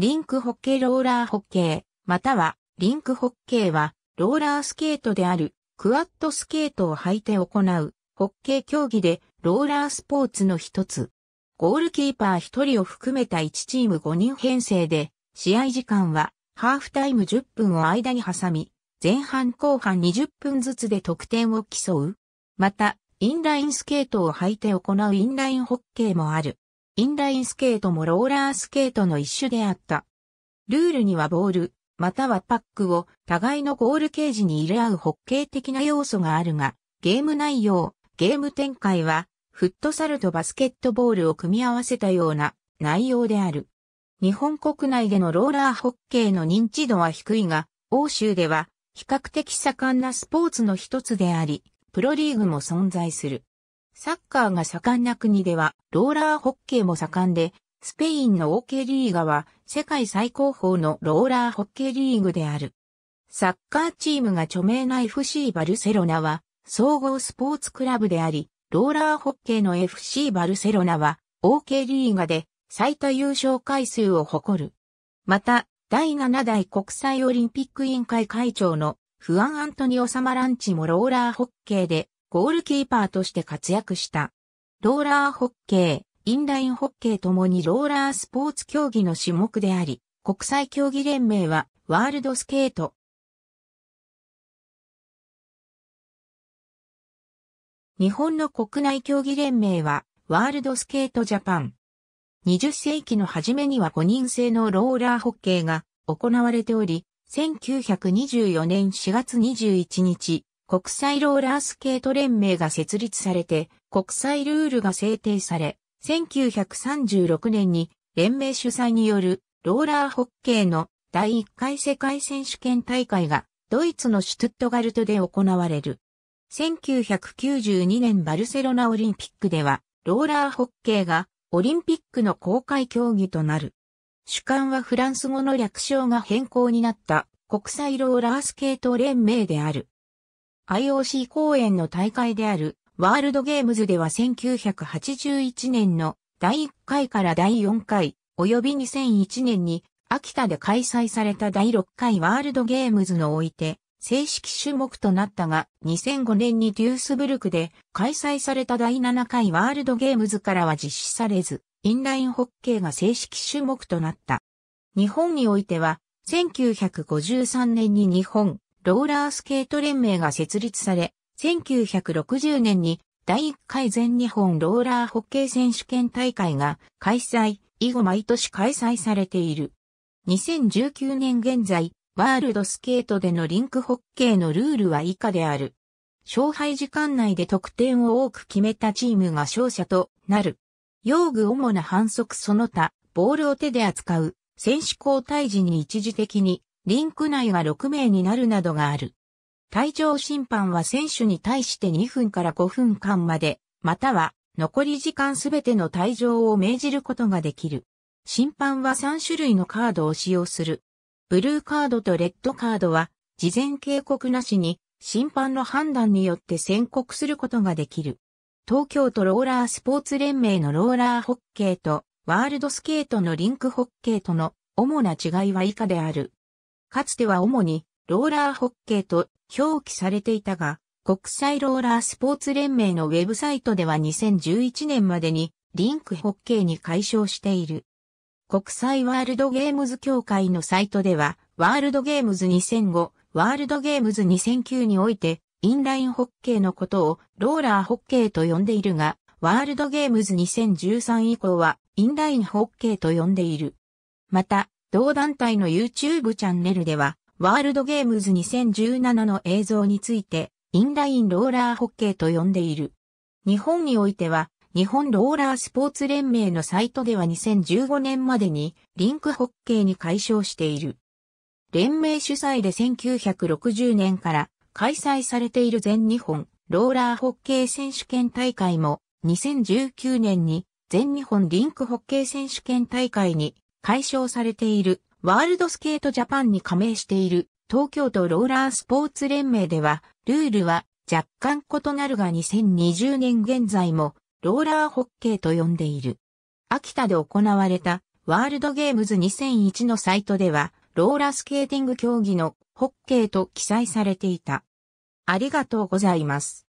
リンクホッケーローラーホッケー、またはリンクホッケーはローラースケートであるクワットスケートを履いて行うホッケー競技でローラースポーツの一つ。ゴールキーパー一人を含めた1チーム5人編成で試合時間はハーフタイム10分を間に挟み、前半後半20分ずつで得点を競う。また、インラインスケートを履いて行うインラインホッケーもある。インラインスケートもローラースケートの一種であった。ルールにはボール、またはパックを互いのゴールケージに入れ合うホッケー的な要素があるが、ゲーム内容、ゲーム展開は、フットサルとバスケットボールを組み合わせたような内容である。日本国内でのローラーホッケーの認知度は低いが、欧州では比較的盛んなスポーツの一つであり、プロリーグも存在する。サッカーが盛んな国では、ローラーホッケーも盛んで、スペインの OK リーガは世界最高峰のローラーホッケーリーグである。サッカーチームが著名な FC バルセロナは総合スポーツクラブであり、ローラーホッケーの FC バルセロナは OK リーガで最多優勝回数を誇る。また、第7代国際オリンピック委員会会長のフアン・アントニオ・サマランチもローラーホッケーでゴールキーパーとして活躍した。ローラーホッケー、インラインホッケーともにローラースポーツ競技の種目であり、国際競技連盟はワールドスケート。日本の国内競技連盟はワールドスケートジャパン。20世紀の初めには5人制のローラーホッケーが行われており、1924年4月21日、国際ローラースケート連盟が設立されて、国際ルールが制定され、1936年に連盟主催によるローラーホッケーの第1回世界選手権大会がドイツのシュトゥットガルトで行われる。1992年バルセロナオリンピックではローラーホッケーがオリンピックの公開競技となる。主観はフランス語の略称が変更になった国際ローラースケート連盟である。IOC 公演の大会であるワールドゲームズでは1981年の第1回から第4回、及び2001年に秋田で開催された第6回ワールドゲームズのおいて、正式種目となったが、2005年にデュースブルクで開催された第7回ワールドゲームズからは実施されず、インラインホッケーが正式種目となった。日本においては、1953年に日本ローラースケート連盟が設立され、1960年に第1回全日本ローラーホッケー選手権大会が開催、以後毎年開催されている。2019年現在、ワールドスケートでのリンクホッケーのルールは以下である。勝敗時間内で得点を多く決めたチームが勝者となる。用具主な反則その他、ボールを手で扱う、選手交代時に一時的にリンク内は6名になるなどがある。退場審判は選手に対して2分から5分間まで、または残り時間すべての退場を命じることができる。審判は3種類のカードを使用する。ブルーカードとレッドカードは、事前警告なしに、審判の判断によって宣告することができる。東京都ローラースポーツ連盟のローラーホッケーと、ワールドスケートのリンクホッケーとの主な違いは以下である。かつては主にローラーホッケーと表記されていたが、国際ローラースポーツ連盟のウェブサイトでは2011年までにリンクホッケーに解消している。国際ワールドゲームズ協会のサイトでは、ワールドゲームズ2005、ワールドゲームズ2009において、インラインホッケーのことをローラーホッケーと呼んでいるが、ワールドゲームズ2013以降はインラインホッケーと呼んでいる。また、同団体の YouTube チャンネルでは、ワールドゲームズ2017の映像について、インラインローラーホッケーと呼んでいる。日本においては、日本ローラースポーツ連盟のサイトでは2015年までにリンクホッケーに解消している。連盟主催で1960年から開催されている全日本ローラーホッケー選手権大会も2019年に全日本リンクホッケー選手権大会に解消されているワールドスケートジャパンに加盟している東京都ローラースポーツ連盟では、ルールは若干異なるが2020年現在もローラーホッケーと呼んでいる。秋田で行われたワールドゲームズ2001のサイトでは、ローラースケーティング競技のホッケーと記載されていた。ありがとうございます。